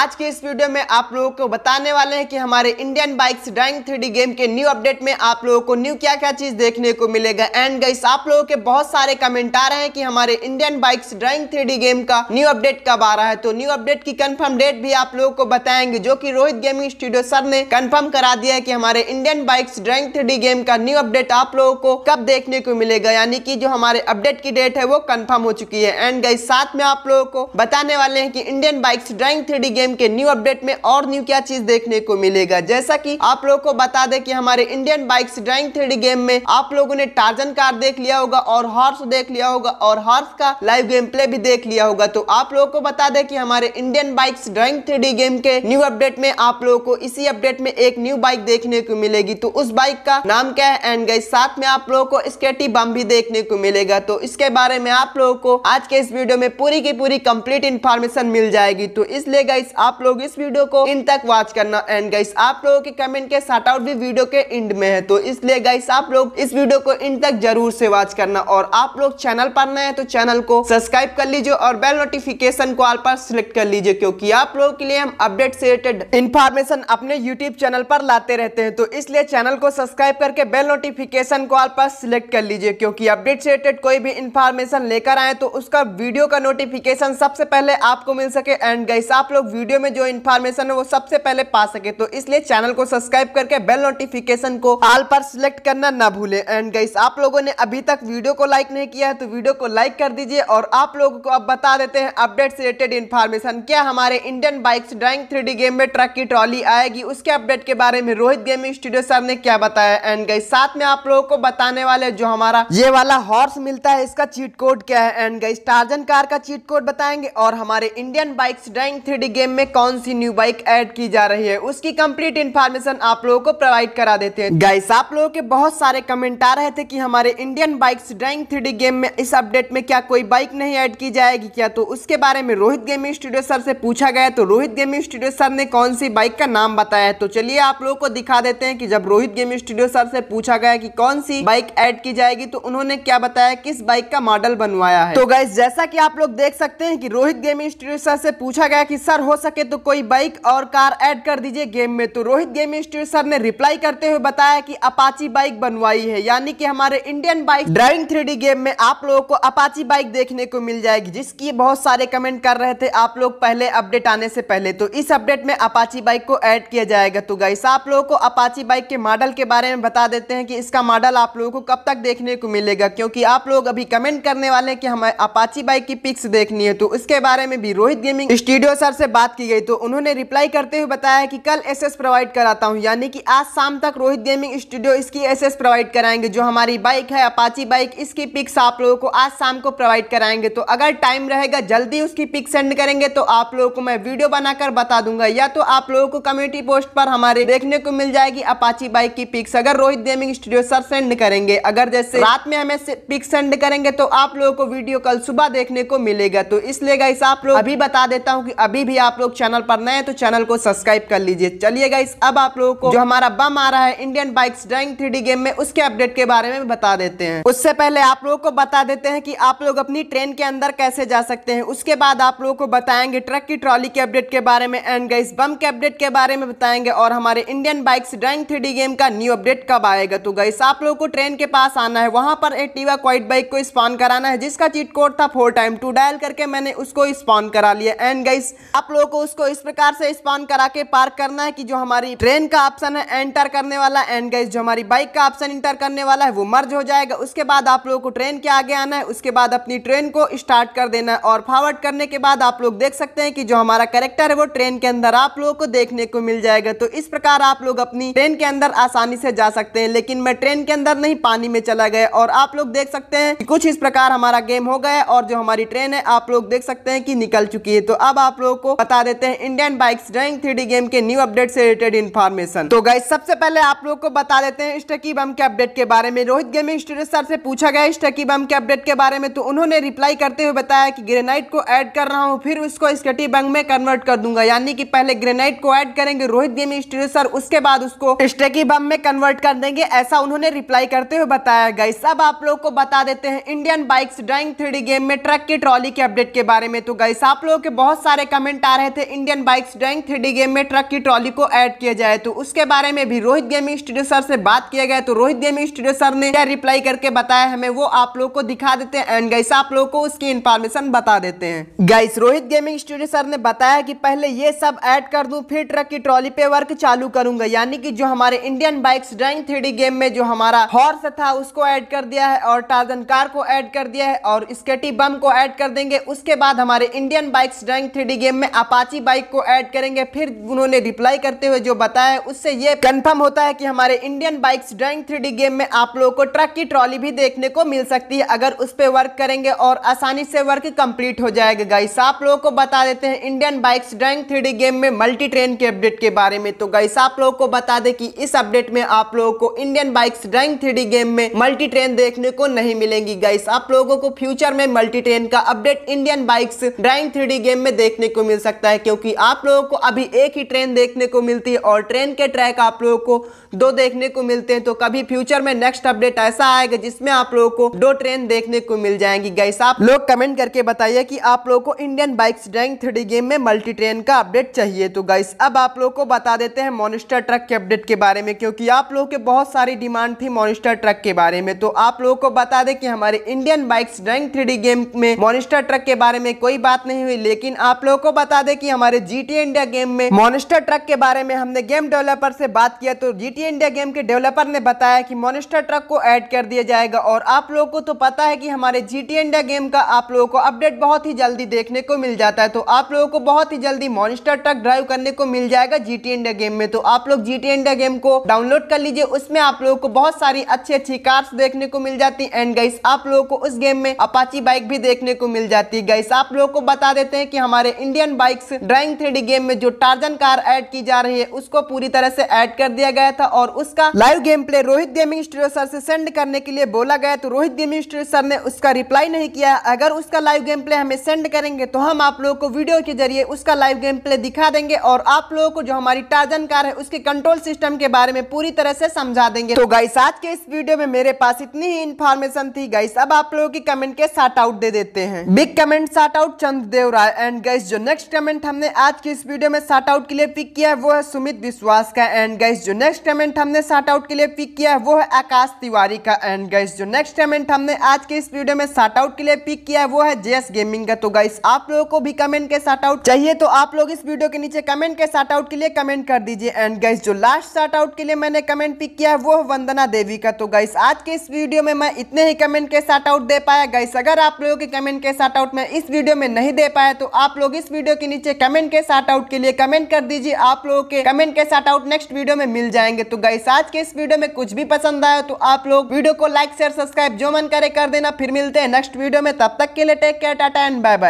आज के इस वीडियो में आप लोगों को बताने वाले हैं कि हमारे Indian bikes driving three game के न्यू अपडेट में आप लोगों को न्यू क्या क्या चीज देखने को मिलेगा एंड गाइस आप लोगों के बहुत सारे कमेंट आ रहे हैं कि हमारे Indian bikes driving three game का न्यू अपडेट कब आ रहा है तो न्यू अपडेट की कन्फर्म डेट भी आप लोगों को बताएंगे जो की रोहित गेमिंग स्टूडियो सर ने कन्फर्म करा दिया है की हमारे Indian bikes driving three game का न्यू अपडेट आप लोगों को कब देखने को मिलेगा यानी की जो हमारे अपडेट की डेट है वो कन्फर्म हो चुकी है एंड गाइस साथ में आप लोगों को बताने वाले हैं की Indian bikes driving three game exam के न्यू अपडेट में और न्यू क्या चीज देखने को मिलेगा जैसा की आप लोग को बता दे की हमारे Indian bikes driving three game में आप लोगों ने टार्जन कार देख लिया होगा और हॉर्स देख लिया होगा और हॉर्स का लाइव गेम प्ले भी देख लिया होगा तो आप लोगों को बता दें कि हमारे Indian bikes driving three game के न्यू अपडेट में आप लोगों को इसी अपडेट में एक न्यू बाइक देखने को मिलेगी तो उस बाइक का नाम क्या है एंड गई साथ में आप लोगों को स्केटी बम भी देखने को मिलेगा तो इसके बारे में आप लोगों को आज के इस वीडियो में पूरी की पूरी कंप्लीट इन्फॉर्मेशन मिल जाएगी तो इसलिए गाइस आप लोग इस वीडियो को इन तक वॉच करना एंड गाइस आप लोगों के कमेंट के शॉर्ट आउट भी वीडियो के एंड में है तो इसलिए गाइस आप लोग इस वीडियो को इन तक जरूर से वॉच करना और आप लोग चैनल पर नए हैं तो चैनल को सब्सक्राइब कर लीजिए और बेल नोटिफिकेशन को पर सिलेक्ट कर लीजिए क्योंकि आप लोगों के लिए हम अपडेट से रिलेटेड इन्फॉर्मेशन अपने यूट्यूब चैनल पर लाते रहते हैं तो इसलिए चैनल को सब्सक्राइब करके बेल नोटिफिकेशन को पर सिलेक्ट कर लीजिए क्योंकि अपडेट से रिलेटेड कोई भी इन्फॉर्मेशन लेकर आए तो उसका वीडियो का नोटिफिकेशन सबसे पहले आपको मिल सके एंड गाइस आप लोग वीडियो में जो इन्फॉर्मेशन है वो सबसे पहले पा सके तो इसलिए चैनल को सब्सक्राइब करके बेल नोटिफिकेशन को ऑल पर सिलेक्ट करना ना भूले एंड गाइस आप लोगों ने अभी तक वीडियो को लाइक नहीं किया है तो वीडियो को लाइक कर दीजिए और आप लोगों को अब बता देते हैं अपडेट से रिलेटेड इन्फॉर्मेशन क्या हमारे Indian bikes driving three game में ट्रक की ट्रॉली आएगी उसके अपडेट के बारे में रोहित गेमिंग स्टूडियो सर ने क्या बताया एंड गाइस साथ में आप लोगों को बताने वाले जो हमारा ये वाला हॉर्स मिलता है इसका चीट कोड क्या है एंड गाइस टार्जन कार का चीट कोड बताएंगे और हमारे Indian bikes driving three game game में कौन सी न्यू बाइक ऐड की जा रही है उसकी कंप्लीट इन्फॉर्मेशन आप लोगों को प्रोवाइड करा देते हैं गाइस आप लोगों के बहुत सारे कमेंट आ रहे थे कि हमारे Indian bikes driving three game में इस अपडेट में क्या कोई बाइक नहीं ऐड की जाएगी क्या तो उसके बारे में रोहित गेमिंग स्टूडियो सर से पूछा गया तो रोहित गेमिंग स्टूडियो सर ने कौन सी बाइक का नाम बताया है तो चलिए आप लोगों को दिखा देते हैं कि जब रोहित गेमिंग स्टूडियो सर से पूछा गया कि कौन सी बाइक ऐड की जाएगी तो उन्होंने क्या बताया किस बाइक का मॉडल बनवाया है तो गाइस जैसा कि आप लोग देख सकते हैं कि रोहित गेमिंग स्टूडियो सर से पूछा गया कि सर हो सके तो कोई बाइक और कार ऐड कर दीजिए गेम में तो रोहित गेम सर ने रिप्लाई करते हुए बताया कि अपाची बाइक बनवाई है यानी कि हमारे Indian bike driving three game में आप लोगों को अपाची बाइक देखने को मिल जाएगी जिसकी बहुत सारे कमेंट कर रहे थे आप लोग पहले अपडेट आने से पहले तो इस अपडेट में अपाची बाइक को ऐड किया जाएगा तो गाइस आप लोगों को अपाची बाइक के मॉडल के बारे में बता देते हैं कि इसका मॉडल आप लोगों को कब तक देखने को मिलेगा क्योंकि आप लोग अभी कमेंट करने वाले हैं कि हमें अपाची बाइक की पिक्स देखनी है तो उसके बारे में भी रोहित गेमिंग स्टूडियो सर से बात बात की गई तो उन्होंने रिप्लाई करते हुए बताया कि कल एसएस प्रोवाइड कराता हूं यानी कि आज शाम तक रोहित गेमिंग स्टूडियो इसकी एसएस प्रोवाइड कराएंगे जो हमारी बाइक है अपाची बाइक इसकी पिक्स आप लोगों को आज शाम को प्रोवाइड कराएंगे तो अगर टाइम रहेगा जल्दी उसकी पिक सेंड करेंगे तो आप लोगों को मैं वीडियो बनाकर बता दूंगा या तो आप लोगों को कम्युनिटी पोस्ट पर हमारे देखने को मिल जाएगी अपाची बाइक की पिक्स अगर Rohit gaming studio sir send करेंगे अगर जैसे रात में हमें पिक सेंड करेंगे तो आप लोगों को वीडियो कल सुबह देखने को मिलेगा तो इसलिए गाइस आप लोग अभी बता देता हूँ कि अभी भी आप लोग चैनल पर नए तो चैनल को सब्सक्राइब कर लीजिए चलिए गाइस अब आप लोगों को जो हमारा बम आ रहा है Indian bikes driving three game में उसके अपडेट के बारे में बता देते हैं उससे पहले आप लोगों को बता देते हैं की आप लोग अपनी ट्रेन के अंदर कैसे जा सकते हैं उसके बाद आप लोगों को बताएंगे ट्रक की ट्रॉली के अपडेट के बारे में एंड गाइस बम के अपडेट के बारे में बताएंगे और हमारे Indian bikes driving three game का न्यू अपडेट कब आएगा तो गाइस आप लोगों को ट्रेन के पास आना है वहां पर एक्टिवा क्वाइट बाइक को स्पॉन कराना है जिसका चीट कोड था फोर टाइम टू डायल करके मैंने उसको स्पॉन करा लिया एंड गाइस आप लोगों को उसको इस प्रकार से स्पॉन करा के पार्क करना है कि जो हमारी ट्रेन का ऑप्शन है एंटर करने वाला एंड गैस जो हमारी बाइक का ऑप्शन इंटर करने वाला है वो मर्ज हो जाएगा उसके बाद आप लोगों को ट्रेन के आगे आना है उसके बाद अपनी ट्रेन को स्टार्ट कर देना है और फॉरवर्ड करने के बाद आप लोग देख सकते हैं कि जो हमारा करेक्टर है वो ट्रेन के अंदर आप लोगों को देखने को मिल जाएगा तो इस प्रकार आप लोग अपनी ट्रेन के अंदर आसानी से जा सकते हैं लेकिन मैं ट्रेन के अंदर नहीं पानी में चला गया और आप लोग देख सकते हैं कुछ इस प्रकार हमारा गेम हो गया और जो हमारी ट्रेन है आप लोग देख सकते हैं कि निकल चुकी है तो अब आप लोगों को बता बता देते हैं Indian bikes driving three game के न्यू अपडेट से रिलेटेड इन्फॉर्मेशन तो गाइस सबसे पहले आप लोग को बता देते हैं स्टकी बम के अपडेट के बारे में रोहित गेमिंग स्टूडियो सर से पूछा गया स्टकी बम के अपडेट के बारे में तो उन्होंने रिप्लाई करते हुए बताया कि ग्रेनाइट को ऐड कर रहा हूँ फिर उसको स्कटी बम में कन्वर्ट कर दूंगा यानी कि पहले ग्रेनाइट को ऐड करेंगे रोहित गेमिंग स्टूडियो सर उसके बाद उसको स्टकी बम में कन्वर्ट कर देंगे ऐसा उन्होंने रिप्लाई करते हुए बताया गाइस सब आप लोग को बता देते हैं Indian bikes driving three game में ट्रक की ट्रॉली के अपडेट के बारे में तो गाइस आप लोगों के बहुत सारे कमेंट आ रहे रहे थे Indian bikes driving three game में ट्रक की ट्रॉली को ऐड किया जाए तो उसके बारे में भी रोहित गेमिंग स्टूडियो सर से बात किया गया तो रोहित गेमिंग स्टूडियो सर ने क्या रिप्लाई करके बताया हमें वो आप लोग को दिखा देते हैं एंड गाइस आप लोग को उसकी इन्फॉर्मेशन बता देते हैं guys Rohit gaming studio sir ने बताया की पहले ये सब एड कर दू फिर ट्रक की ट्रॉली पे वर्क चालू करूंगा यानी की जो हमारे Indian bikes driving three game में जो हमारा हॉर्स था उसको एड कर दिया है और टार्जन कार को एड कर दिया है और स्केटी बम को एड कर देंगे उसके बाद हमारे Indian bikes driving three game में आप अपाची बाइक को ऐड करेंगे फिर उन्होंने रिप्लाई करते हुए जो बताया उससे ये कंफर्म होता है कि हमारे Indian bikes driving three game में आप लोगों को ट्रक की ट्रॉली भी देखने को मिल सकती है अगर उस पर वर्क करेंगे और आसानी से वर्क कंप्लीट हो जाएगा गाइस आप लोगों को बता देते हैं Indian bikes driving three game में मल्टी ट्रेन के अपडेट के बारे में तो गाइस आप लोगों को बता दे कि इस अपडेट में आप लोगों को Indian bikes driving three game में मल्टी ट्रेन देखने को नहीं मिलेंगी गाइस आप लोगों को फ्यूचर में मल्टी ट्रेन का update Indian bikes driving three game में देखने को मिल सकता सकता है क्योंकि आप लोगों को अभी एक ही ट्रेन देखने को मिलती है और ट्रेन के ट्रैक आप लोगों को दो देखने को मिलते हैं तो कभी फ्यूचर में नेक्स्ट अपडेट ऐसा आएगा जिसमें आप लोगों को दो ट्रेन देखने को मिल जाएंगी गैस आप लोग कमेंट करके बताइए कि आप लोगों को Indian bikes driving three game में मल्टी ट्रेन का अपडेट चाहिए तो गाइस अब आप लोग को बता देते हैं मॉनिस्टर ट्रक के अपडेट के बारे में क्योंकि आप लोगों के बहुत सारी डिमांड थी मॉनिस्टर ट्रक के बारे में तो आप लोगों को बता दे की हमारे Indian bikes driving three game में मॉनिस्टर ट्रक के बारे में कोई बात नहीं हुई लेकिन आप लोगों को बता दे थे कि हमारे जीटी इंडिया गेम में मोनिस्टर ट्रक के बारे में हमने गेम डेवलपर से बात किया तो जीटी इंडिया गेम के डेवलपर ने बताया कि मोनिस्टर ट्रक को ऐड कर दिया जाएगा और आप लोगों को तो पता है कि हमारे जीटी इंडिया गेम का आप लोगों को अपडेट बहुत ही जल्दी देखने को मिल जाता है तो आप लोगों को बहुत ही जल्दी मॉनिस्टर ट्रक ड्राइव करने को मिल जाएगा जीटी इंडिया गेम में तो आप लोग जीटी इंडिया गेम को डाउनलोड कर लीजिए उसमें आप लोगों को बहुत सारी अच्छी अच्छी कार्स देखने को मिल जाती है एंड गाइस आप लोगों को उस गेम में अपाची बाइक भी देखने को मिल जाती है गाइस आप लोगों को बता देते हैं कि हमारे Indian bike bikes driving three game में जो टार्जन कार ऐड की जा रही है उसको पूरी तरह से ऐड कर दिया गया था और उसका live game play Rohit gaming studio sir से सेंड करने के लिए बोला गया तो रोहित गेमिंग स्टूडियो सर ने उसका रिप्लाई नहीं किया अगर उसका लाइव गेम प्ले हमें सेंड करेंगे तो हम आप लोगों को वीडियो के जरिए उसका लाइव गेम प्ले दिखा देंगे और आप लोगों को जो हमारी टार्जन कार है उसके कंट्रोल सिस्टम के बारे में पूरी तरह से समझा देंगे तो गाइस आज के इस वीडियो में मेरे पास इतनी ही इन्फॉर्मेशन थी गाइस अब आप लोगों की कमेंट के सार्ट आउट दे देते हैं big comment sort out Chand Dev Rai and guys जो नेक्स्ट कमेंट कमेंट हमने आज के इस वीडियो में शार्ट आउट के लिए पिक किया है वो है सुमित विश्वास का एंड गाइस जो नेक्स्ट कमेंट हमने शार्ट आउट के लिए पिक किया है वो है आकाश तिवारी का एंड गाइस जो नेक्स्ट कमेंट हमने आज के इस वीडियो में शार्ट आउट के लिए पिक किया है वो है जेएस गेमिंग का तो गाइस आप लोगों को भी कमेंट के शार्ट आउट चाहिए तो आप लोग इस वीडियो के नीचे कमेंट के शार्ट आउट के लिए कमेंट कर दीजिए एंड गाइस जो लास्ट शार्ट आउट के लिए मैंने कमेंट पिक किया है वो है वंदना देवी का तो गाइस आज के इस वीडियो में मैं इतने ही कमेंट के शार्ट आउट दे पाया गाइस अगर आप लोगों के कमेंट के शार्ट आउट में इस वीडियो में नहीं दे पाया तो आप लोग इस वीडियो के नीचे नीचे कमेंट के सार्ट आउट के लिए कमेंट कर दीजिए आप लोगों के कमेंट के सार्ट आउट नेक्स्ट वीडियो में मिल जाएंगे तो गाइस आज के इस वीडियो में कुछ भी पसंद आया तो आप लोग वीडियो को लाइक शेयर सब्सक्राइब जो मन करे कर देना फिर मिलते हैं नेक्स्ट वीडियो में तब तक के लिए take care tata and bye bye